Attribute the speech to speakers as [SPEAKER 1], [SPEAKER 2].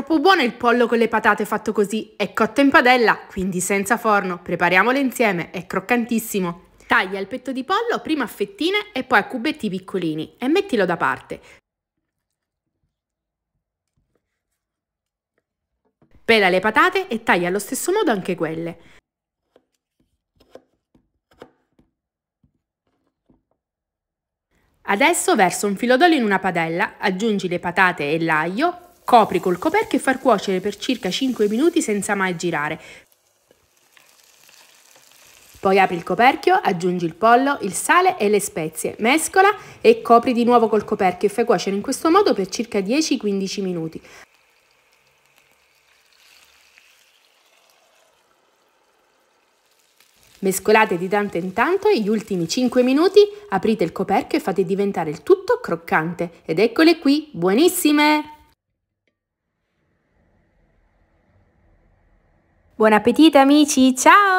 [SPEAKER 1] troppo buono il pollo con le patate fatto così, è cotto in padella, quindi senza forno, prepariamolo insieme, è croccantissimo. Taglia il petto di pollo prima a fettine e poi a cubetti piccolini e mettilo da parte. Pela le patate e taglia allo stesso modo anche quelle. Adesso verso un filo d'olio in una padella, aggiungi le patate e l'aglio Copri col coperchio e far cuocere per circa 5 minuti senza mai girare. Poi apri il coperchio, aggiungi il pollo, il sale e le spezie, mescola e copri di nuovo col coperchio e fai cuocere in questo modo per circa 10-15 minuti. Mescolate di tanto in tanto e gli ultimi 5 minuti aprite il coperchio e fate diventare il tutto croccante. Ed eccole qui, buonissime! Buon appetito amici, ciao!